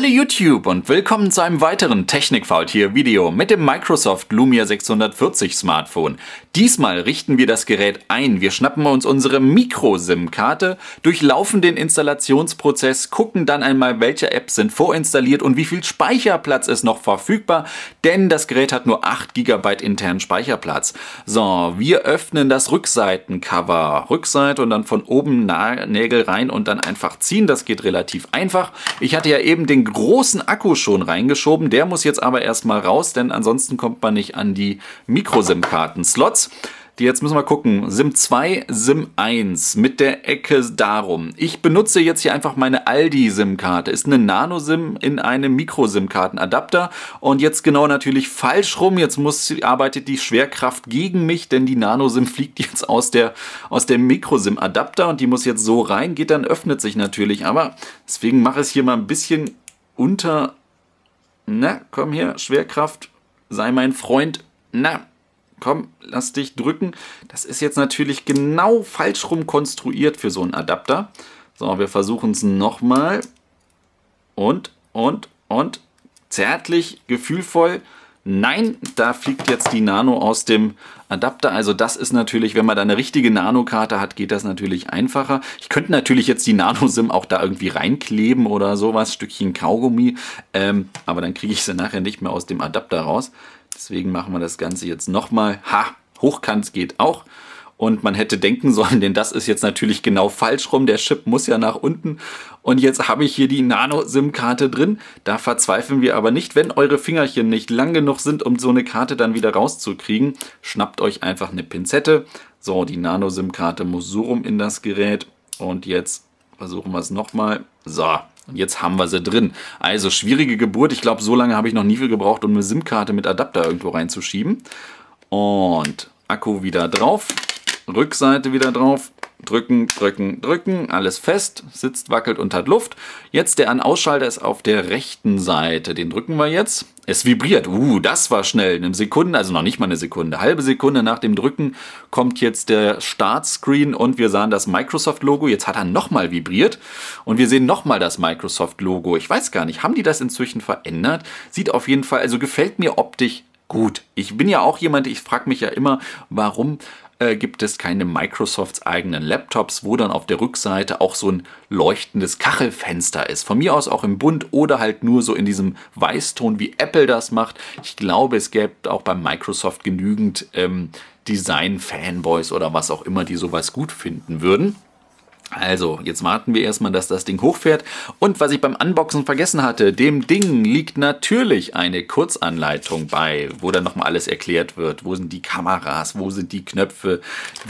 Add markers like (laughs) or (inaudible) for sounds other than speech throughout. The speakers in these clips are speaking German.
Hallo YouTube und willkommen zu einem weiteren technik faultier video mit dem Microsoft Lumia 640 Smartphone. Diesmal richten wir das Gerät ein, wir schnappen uns unsere Micro-SIM-Karte, durchlaufen den Installationsprozess, gucken dann einmal, welche Apps sind vorinstalliert und wie viel Speicherplatz ist noch verfügbar, denn das Gerät hat nur 8 GB internen Speicherplatz. So, wir öffnen das Rückseitencover, Rückseite und dann von oben Nägel rein und dann einfach ziehen, das geht relativ einfach. Ich hatte ja eben den großen Akku schon reingeschoben. Der muss jetzt aber erstmal raus, denn ansonsten kommt man nicht an die Micro-SIM-Karten-Slots. Die jetzt müssen wir gucken. SIM 2, SIM 1 mit der Ecke darum. Ich benutze jetzt hier einfach meine Aldi-SIM-Karte. Ist eine Nano-SIM in einem mikro sim adapter Und jetzt genau natürlich falsch rum. Jetzt muss, arbeitet die Schwerkraft gegen mich, denn die Nano-SIM fliegt jetzt aus der, aus der Mikro-SIM-Adapter und die muss jetzt so rein. Geht dann, öffnet sich natürlich. Aber deswegen mache ich es hier mal ein bisschen unter, na, komm hier, Schwerkraft, sei mein Freund, na, komm, lass dich drücken. Das ist jetzt natürlich genau falsch rum konstruiert für so einen Adapter. So, wir versuchen es nochmal. Und, und, und. Zärtlich, gefühlvoll. Nein, da fliegt jetzt die Nano aus dem Adapter. Also das ist natürlich, wenn man da eine richtige Nano-Karte hat, geht das natürlich einfacher. Ich könnte natürlich jetzt die Nano-SIM auch da irgendwie reinkleben oder sowas, Stückchen Kaugummi. Ähm, aber dann kriege ich sie nachher nicht mehr aus dem Adapter raus. Deswegen machen wir das Ganze jetzt nochmal. Ha, hochkant geht auch. Und man hätte denken sollen, denn das ist jetzt natürlich genau falsch rum. Der Chip muss ja nach unten. Und jetzt habe ich hier die Nano-SIM-Karte drin. Da verzweifeln wir aber nicht, wenn eure Fingerchen nicht lang genug sind, um so eine Karte dann wieder rauszukriegen. Schnappt euch einfach eine Pinzette. So, die Nano-SIM-Karte muss so rum in das Gerät. Und jetzt versuchen wir es nochmal. So, und jetzt haben wir sie drin. Also schwierige Geburt. Ich glaube, so lange habe ich noch nie viel gebraucht, um eine SIM-Karte mit Adapter irgendwo reinzuschieben. Und Akku wieder drauf. Rückseite wieder drauf, drücken, drücken, drücken, alles fest, sitzt, wackelt und hat Luft. Jetzt der An-Ausschalter ist auf der rechten Seite, den drücken wir jetzt. Es vibriert, uh, das war schnell, eine Sekunde, also noch nicht mal eine Sekunde, halbe Sekunde nach dem Drücken kommt jetzt der Startscreen und wir sahen das Microsoft-Logo, jetzt hat er nochmal vibriert und wir sehen nochmal das Microsoft-Logo. Ich weiß gar nicht, haben die das inzwischen verändert? Sieht auf jeden Fall, also gefällt mir optisch gut. Ich bin ja auch jemand, ich frage mich ja immer, warum äh, gibt es keine Microsofts eigenen Laptops, wo dann auf der Rückseite auch so ein leuchtendes Kachelfenster ist. Von mir aus auch im Bund oder halt nur so in diesem Weißton, wie Apple das macht. Ich glaube, es gäbe auch bei Microsoft genügend ähm, Design-Fanboys oder was auch immer, die sowas gut finden würden. Also, jetzt warten wir erstmal, dass das Ding hochfährt. Und was ich beim Unboxen vergessen hatte, dem Ding liegt natürlich eine Kurzanleitung bei, wo dann nochmal alles erklärt wird. Wo sind die Kameras? Wo sind die Knöpfe?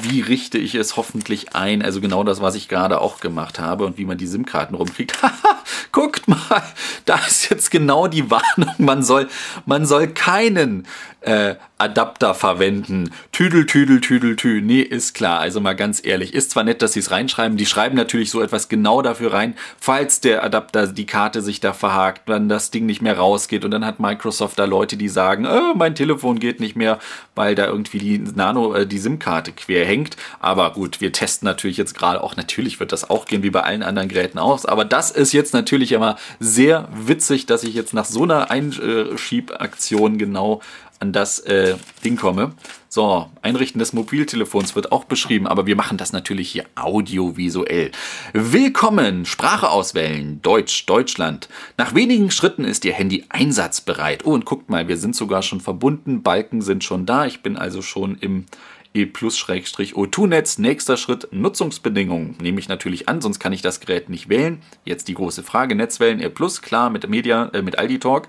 Wie richte ich es hoffentlich ein? Also genau das, was ich gerade auch gemacht habe und wie man die SIM-Karten rumkriegt. (laughs) Haha, guckt mal, da ist jetzt genau die Warnung. Man soll, man soll keinen äh, Adapter verwenden. Tüdel, tüdel, tüdel, tüdel. Nee, ist klar. Also mal ganz ehrlich. Ist zwar nett, dass sie es reinschreiben, die schreiben natürlich so etwas genau dafür rein, falls der Adapter, die Karte sich da verhakt, dann das Ding nicht mehr rausgeht und dann hat Microsoft da Leute, die sagen, äh, mein Telefon geht nicht mehr, weil da irgendwie die Nano, äh, die SIM-Karte quer hängt. Aber gut, wir testen natürlich jetzt gerade auch, natürlich wird das auch gehen, wie bei allen anderen Geräten aus. Aber das ist jetzt natürlich immer sehr witzig, dass ich jetzt nach so einer Einschiebaktion äh, genau an das äh, Ding komme. So, Einrichten des Mobiltelefons wird auch beschrieben, aber wir machen das natürlich hier audiovisuell. Willkommen! Sprache auswählen. Deutsch, Deutschland. Nach wenigen Schritten ist Ihr Handy einsatzbereit. Oh, und guckt mal, wir sind sogar schon verbunden. Balken sind schon da. Ich bin also schon im E plus O2-Netz. Nächster Schritt, Nutzungsbedingungen. Nehme ich natürlich an, sonst kann ich das Gerät nicht wählen. Jetzt die große Frage, Netz wählen, E plus, klar, mit Media, äh, mit Aldi Talk.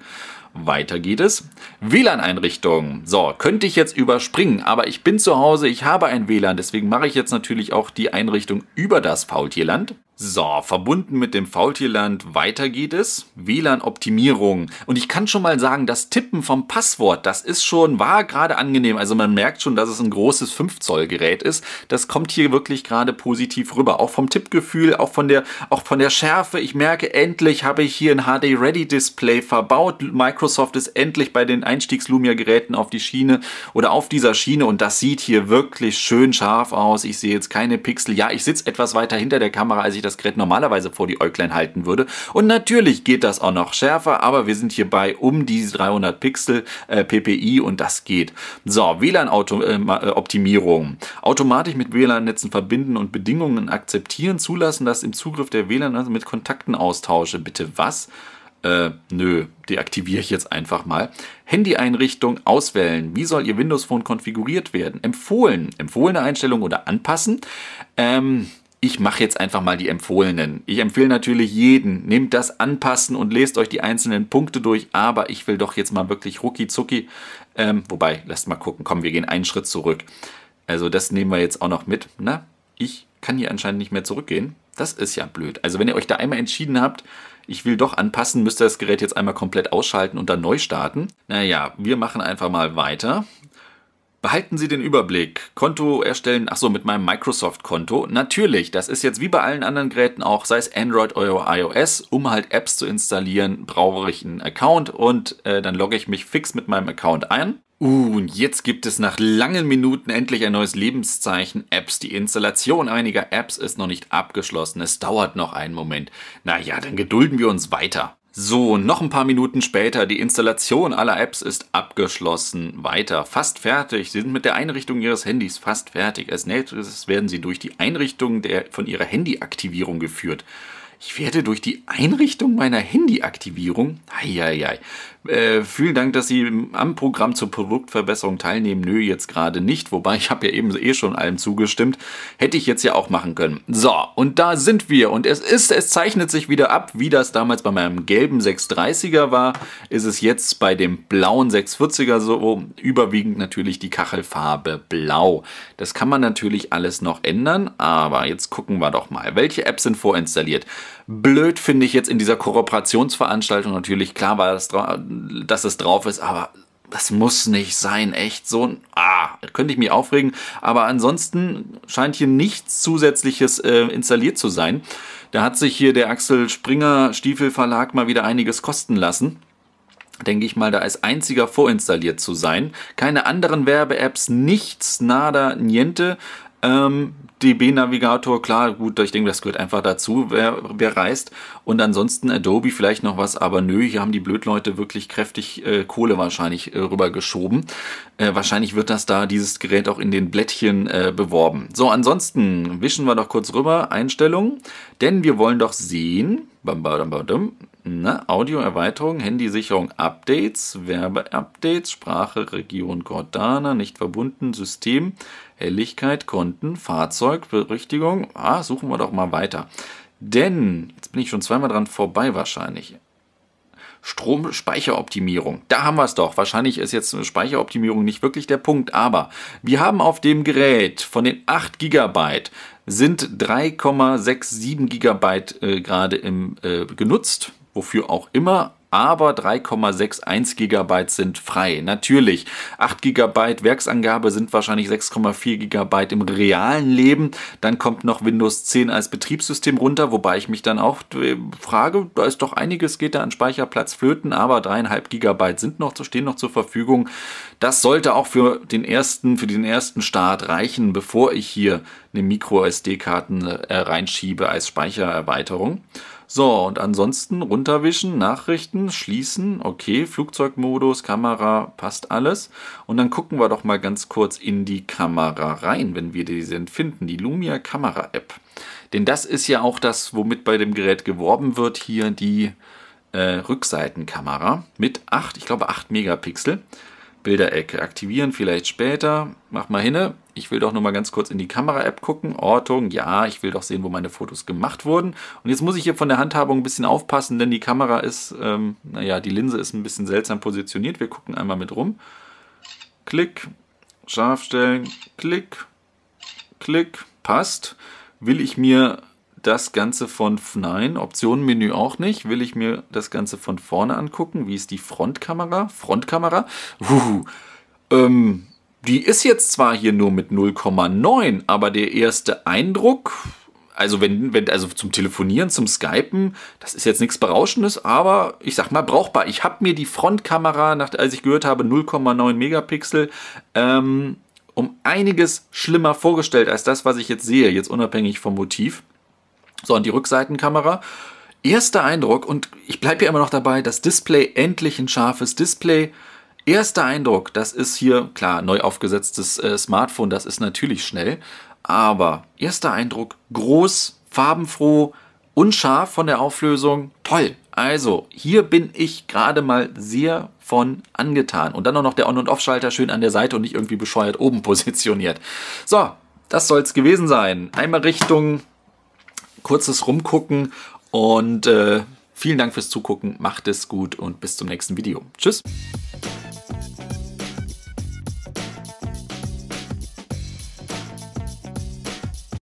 Weiter geht es. WLAN-Einrichtungen. So, könnte ich jetzt überspringen, aber ich bin zu Hause, ich habe ein WLAN, deswegen mache ich jetzt natürlich auch die Einrichtung über das Faultierland. So, verbunden mit dem Faultierland weiter geht es. WLAN-Optimierung. Und ich kann schon mal sagen, das Tippen vom Passwort, das ist schon, war gerade angenehm. Also man merkt schon, dass es ein großes 5-Zoll-Gerät ist. Das kommt hier wirklich gerade positiv rüber. Auch vom Tippgefühl, auch von der, auch von der Schärfe. Ich merke, endlich habe ich hier ein HD-Ready-Display verbaut. Microsoft ist endlich bei den Einstiegs-Lumia-Geräten auf die Schiene oder auf dieser Schiene. Und das sieht hier wirklich schön scharf aus. Ich sehe jetzt keine Pixel. Ja, ich sitze etwas weiter hinter der Kamera, als ich das das Gerät normalerweise vor die Äuglein halten würde. Und natürlich geht das auch noch schärfer, aber wir sind hier bei um die 300 Pixel äh, PPI und das geht. So, WLAN-Optimierung. -Auto äh, äh Automatisch mit WLAN-Netzen verbinden und Bedingungen akzeptieren, zulassen, dass im Zugriff der WLAN also mit Kontakten austausche. Bitte was? Äh, nö, deaktiviere ich jetzt einfach mal. Handy-Einrichtung auswählen. Wie soll Ihr Windows Phone konfiguriert werden? Empfohlen. Empfohlene Einstellung oder anpassen? Ähm, ich mache jetzt einfach mal die empfohlenen. Ich empfehle natürlich jeden, nehmt das anpassen und lest euch die einzelnen Punkte durch, aber ich will doch jetzt mal wirklich rucki zucki. Ähm, wobei, lasst mal gucken, komm, wir gehen einen Schritt zurück. Also das nehmen wir jetzt auch noch mit. Na, ne? ich kann hier anscheinend nicht mehr zurückgehen. Das ist ja blöd. Also wenn ihr euch da einmal entschieden habt, ich will doch anpassen, müsst ihr das Gerät jetzt einmal komplett ausschalten und dann neu starten. Naja, wir machen einfach mal weiter. Behalten Sie den Überblick. Konto erstellen, Ach so, mit meinem Microsoft-Konto. Natürlich, das ist jetzt wie bei allen anderen Geräten auch, sei es Android oder iOS, um halt Apps zu installieren, brauche ich einen Account und äh, dann logge ich mich fix mit meinem Account ein. Uh, und jetzt gibt es nach langen Minuten endlich ein neues Lebenszeichen Apps. Die Installation einiger Apps ist noch nicht abgeschlossen. Es dauert noch einen Moment. Naja, dann gedulden wir uns weiter. So, noch ein paar Minuten später, die Installation aller Apps ist abgeschlossen. Weiter, fast fertig. Sie sind mit der Einrichtung Ihres Handys fast fertig. Als nächstes werden Sie durch die Einrichtung der, von Ihrer Handyaktivierung geführt. Ich werde durch die Einrichtung meiner Handyaktivierung, Eieiei. äh, vielen Dank, dass Sie am Programm zur Produktverbesserung teilnehmen. Nö, jetzt gerade nicht. Wobei ich habe ja eben eh schon allem zugestimmt. Hätte ich jetzt ja auch machen können. So, und da sind wir. Und es ist, es zeichnet sich wieder ab, wie das damals bei meinem gelben 630er war, ist es jetzt bei dem blauen 640er so. Überwiegend natürlich die Kachelfarbe blau. Das kann man natürlich alles noch ändern, aber jetzt gucken wir doch mal. Welche Apps sind vorinstalliert? Blöd finde ich jetzt in dieser Kooperationsveranstaltung natürlich, klar war das, dass es drauf ist, aber das muss nicht sein, echt so ein, ah, könnte ich mich aufregen, aber ansonsten scheint hier nichts zusätzliches äh, installiert zu sein. Da hat sich hier der Axel Springer Stiefel Verlag mal wieder einiges kosten lassen. Denke ich mal, da als einziger vorinstalliert zu sein. Keine anderen Werbe-Apps, nichts, nada, niente. Ähm, DB-Navigator, klar, gut, ich denke, das gehört einfach dazu, wer, wer reist. Und ansonsten Adobe vielleicht noch was, aber nö, hier haben die Blödleute wirklich kräftig äh, Kohle wahrscheinlich äh, rübergeschoben. Äh, wahrscheinlich wird das da, dieses Gerät auch in den Blättchen äh, beworben. So, ansonsten wischen wir doch kurz rüber, Einstellungen, denn wir wollen doch sehen, bam, bam, bam, bam, Ne? Audioerweiterung, Handysicherung, Updates, Werbeupdates, Sprache, Region Cortana, nicht verbunden, System, Helligkeit, Konten, Fahrzeug, Berichtigung. Ah, suchen wir doch mal weiter. Denn, jetzt bin ich schon zweimal dran vorbei wahrscheinlich. Stromspeicheroptimierung. Da haben wir es doch. Wahrscheinlich ist jetzt Speicheroptimierung nicht wirklich der Punkt, aber wir haben auf dem Gerät von den 8 GB sind 3,67 GB äh, gerade im äh, genutzt wofür auch immer, aber 3,61 GB sind frei. Natürlich, 8 GB Werksangabe sind wahrscheinlich 6,4 GB im realen Leben. Dann kommt noch Windows 10 als Betriebssystem runter, wobei ich mich dann auch äh, frage, da ist doch einiges, geht da an Speicherplatz flöten, aber 3,5 GB sind noch, stehen noch zur Verfügung. Das sollte auch für den ersten, für den ersten Start reichen, bevor ich hier eine Micro-SD-Karten äh, reinschiebe als Speichererweiterung. So, und ansonsten runterwischen, Nachrichten, schließen, okay, Flugzeugmodus, Kamera, passt alles. Und dann gucken wir doch mal ganz kurz in die Kamera rein, wenn wir die finden, die Lumia Kamera App. Denn das ist ja auch das, womit bei dem Gerät geworben wird, hier die äh, Rückseitenkamera mit 8, ich glaube 8 Megapixel. Bilderecke. Aktivieren vielleicht später. Mach mal hinne. Ich will doch nur mal ganz kurz in die Kamera-App gucken. Ortung, ja, ich will doch sehen, wo meine Fotos gemacht wurden. Und jetzt muss ich hier von der Handhabung ein bisschen aufpassen, denn die Kamera ist, ähm, naja, die Linse ist ein bisschen seltsam positioniert. Wir gucken einmal mit rum. Klick, scharf stellen, klick, klick, passt. Will ich mir das Ganze von, nein, Optionenmenü auch nicht, will ich mir das Ganze von vorne angucken. Wie ist die Frontkamera? Frontkamera? Huhu. Ähm, die ist jetzt zwar hier nur mit 0,9, aber der erste Eindruck, also wenn, wenn, also zum Telefonieren, zum Skypen, das ist jetzt nichts Berauschendes, aber ich sag mal brauchbar. Ich habe mir die Frontkamera, nach, als ich gehört habe, 0,9 Megapixel, ähm, um einiges schlimmer vorgestellt als das, was ich jetzt sehe, jetzt unabhängig vom Motiv. So, und die Rückseitenkamera. Erster Eindruck, und ich bleibe ja immer noch dabei, das Display, endlich ein scharfes Display. Erster Eindruck, das ist hier, klar, neu aufgesetztes äh, Smartphone, das ist natürlich schnell. Aber erster Eindruck, groß, farbenfroh, unscharf von der Auflösung, toll. Also, hier bin ich gerade mal sehr von angetan. Und dann auch noch der On- und Off-Schalter schön an der Seite und nicht irgendwie bescheuert oben positioniert. So, das soll es gewesen sein. Einmal Richtung kurzes Rumgucken und äh, vielen Dank fürs Zugucken. Macht es gut und bis zum nächsten Video. Tschüss.